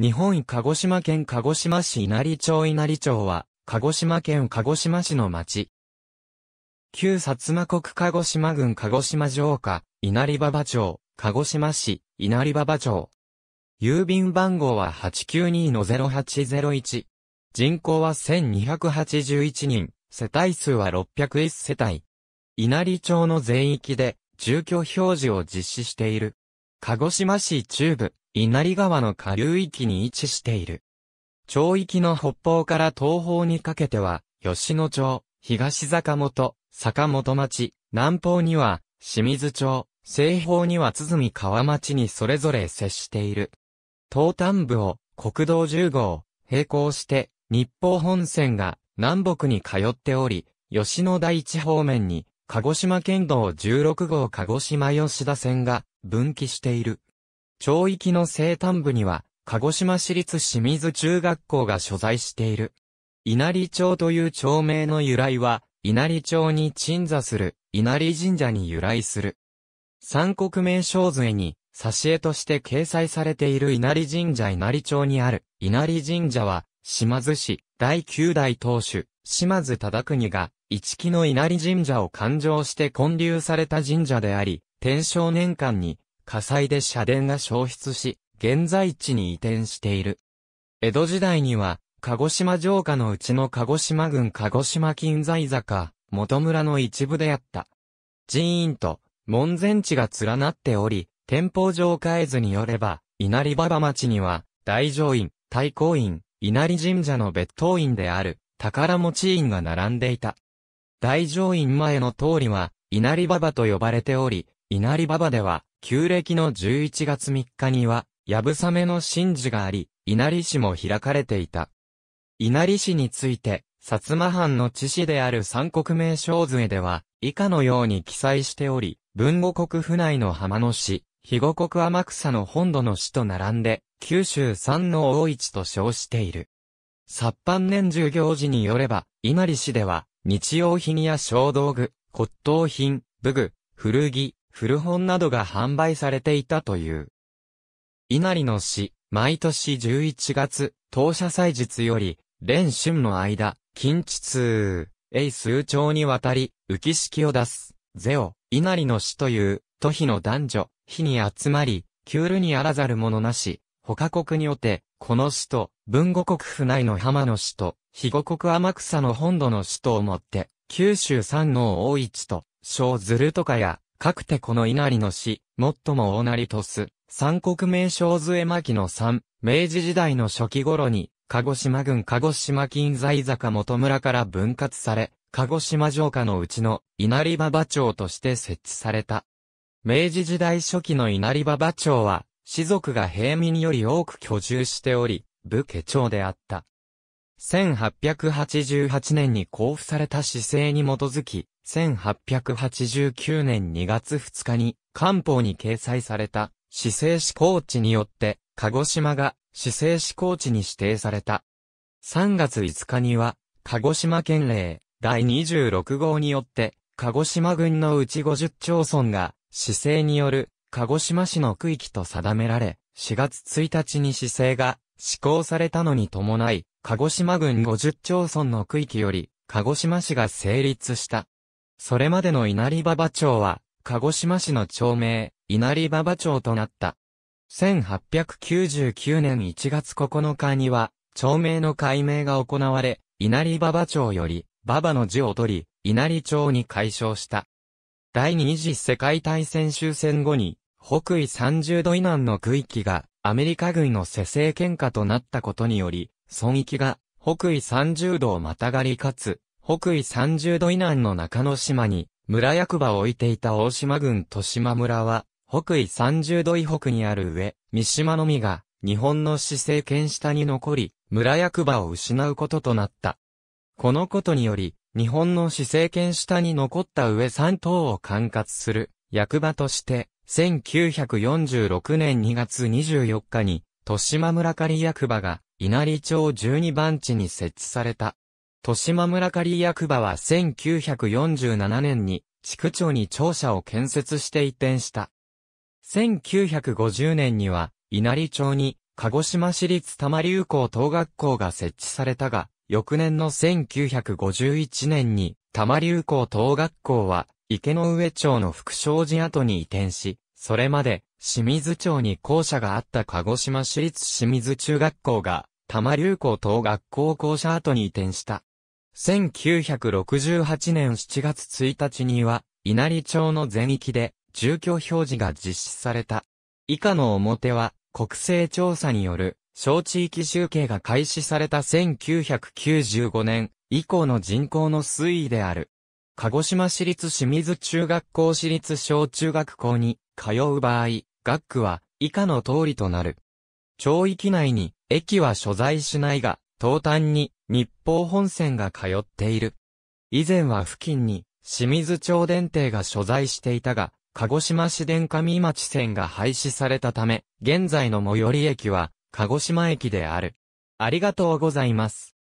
日本鹿児島県鹿児島市稲荷町稲荷町は、鹿児島県鹿児島市の町。旧薩摩国鹿児島郡鹿児島城下、稲荷馬場町、鹿児島市、稲荷馬場町。郵便番号は892-0801。人口は1281人、世帯数は601世帯。稲荷町の全域で、住居表示を実施している。鹿児島市中部、稲荷川の下流域に位置している。町域の北方から東方にかけては、吉野町、東坂本、坂本町、南方には、清水町、西方には鼓川町にそれぞれ接している。東端部を国道10号、並行して、日方本線が南北に通っており、吉野第地方面に、鹿児島県道16号鹿児島吉田線が分岐している。町域の西端部には、鹿児島市立清水中学校が所在している。稲荷町という町名の由来は、稲荷町に鎮座する、稲荷神社に由来する。三国名称図絵に、挿絵として掲載されている稲荷神社稲荷町にある、稲荷神社は、島津市、第9代当主、島津忠国が、一木の稲荷神社を勘定して建立された神社であり、天正年間に、火災で社殿が消失し、現在地に移転している。江戸時代には、鹿児島城下のうちの鹿児島郡鹿児島近在坂、元村の一部であった。寺院と門前地が連なっており、天保城下絵図によれば、稲荷馬場町には、大乗院、大公院、稲荷神社の別当院である、宝持院が並んでいた。大乗院前の通りは、稲荷馬場と呼ばれており、稲荷馬場では、旧暦の11月3日には、やぶさめの神事があり、稲荷市も開かれていた。稲荷市について、薩摩藩の知事である三国名称杖では、以下のように記載しており、文後国府内の浜野市、肥後国天草の本土の市と並んで、九州三の大市と称している。殺藩年中行事によれば、稲荷市では、日用品や小道具、骨董品、武具、古着、古本などが販売されていたという。稲荷の詩、毎年11月、当社祭日より、連春の間、近地通、永数長にわたり、浮式を出す、ゼオ、稲荷の詩という、都比の男女、日に集まり、キュールにあらざるものなし、他国におて、この詩と、文語国府内の浜の詩と、肥後国天草の本土の詩と思って、九州三能大一と、小鶴とかや、かくてこの稲荷の死、最も大なりとす、三国名称絵巻の三、明治時代の初期頃に、鹿児島郡鹿児島近在坂元村から分割され、鹿児島城下のうちの稲荷馬場町として設置された。明治時代初期の稲荷馬場町は、士族が平民より多く居住しており、武家町であった。1888年に交付された市政に基づき、1889年2月2日に、官報に掲載された、市政施行地によって、鹿児島が市政施行地に指定された。3月5日には、鹿児島県令第26号によって、鹿児島郡のうち50町村が、市政による鹿児島市の区域と定められ、4月1日に市政が施行されたのに伴い、鹿児島郡50町村の区域より、鹿児島市が成立した。それまでの稲荷馬場町は、鹿児島市の町名、稲荷馬場町となった。1899年1月9日には、町名の改名が行われ、稲荷馬場町より、馬場の字を取り、稲荷町に改称した。第二次世界大戦終戦後に、北緯30度以南の区域が、アメリカ軍の施政喧嘩となったことにより、損域が北緯30度をまたがりかつ、北緯30度以南の中之島に、村役場を置いていた大島軍豊島村は、北緯30度以北にある上、三島のみが、日本の施政権下に残り、村役場を失うこととなった。このことにより、日本の施政権下に残った上三島を管轄する、役場として、1946年2月24日に、豊島村仮役場が稲荷町12番地に設置された。豊島村仮役場は1947年に地区長に庁舎を建設して移転した。1950年には稲荷町に鹿児島市立多摩流行等学校が設置されたが、翌年の1951年に多摩流行等学校は池の上町の副商事跡に移転し、それまで清水町に校舎があった鹿児島市立清水中学校が、玉流校等学校校舎跡に移転した。1968年7月1日には、稲荷町の全域で住居表示が実施された。以下の表は、国勢調査による小地域集計が開始された1995年以降の人口の推移である。鹿児島市立清水中学校市立小中学校に通う場合、学区は以下の通りとなる。町域内に駅は所在しないが、東端に日報本線が通っている。以前は付近に清水町電停が所在していたが、鹿児島市電上町線が廃止されたため、現在の最寄り駅は鹿児島駅である。ありがとうございます。